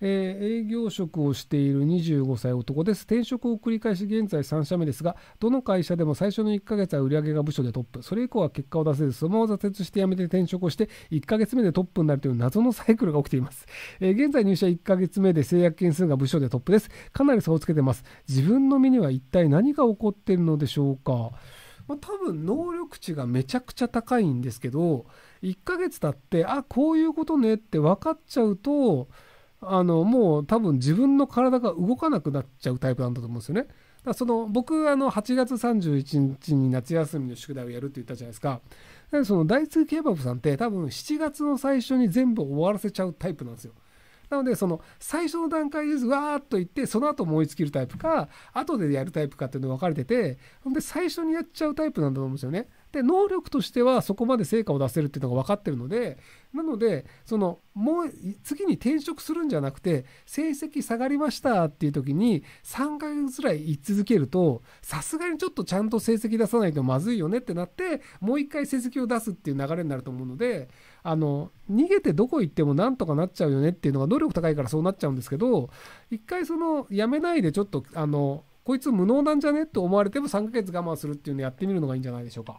えー、営業職をしている25歳男です転職を繰り返し現在3社目ですがどの会社でも最初の1ヶ月は売上が部署でトップそれ以降は結果を出せずそのまま挫折して辞めて転職をして1ヶ月目でトップになるという謎のサイクルが起きています、えー、現在入社1ヶ月目で制約件数が部署でトップですかなり差をつけてます自分の身には一体何が起こっているのでしょうかまあ、多分能力値がめちゃくちゃ高いんですけど1ヶ月経ってあこういうことねって分かっちゃうとあの、もう多分自分の体が動かなくなっちゃうタイプなんだと思うんですよね。だからその、僕、あの、8月31日に夏休みの宿題をやるって言ったじゃないですか。でその、大通ケバブさんって多分7月の最初に全部終わらせちゃうタイプなんですよ。なので、その、最初の段階です、わーっと言って、その後燃え尽きるタイプか、後でやるタイプかっていうの分かれてて、ほんで、最初にやっちゃうタイプなんだと思うんですよね。で能力としてはそこまで成果を出せるっていうのが分かってるのでなのでそのもう次に転職するんじゃなくて成績下がりましたっていう時に3ヶ月ぐらい言い続けるとさすがにちょっとちゃんと成績出さないとまずいよねってなってもう一回成績を出すっていう流れになると思うのであの逃げてどこ行ってもなんとかなっちゃうよねっていうのが能力高いからそうなっちゃうんですけど一回そのやめないでちょっとあのこいつ無能なんじゃねと思われても3ヶ月我慢するっていうのやってみるのがいいんじゃないでしょうか。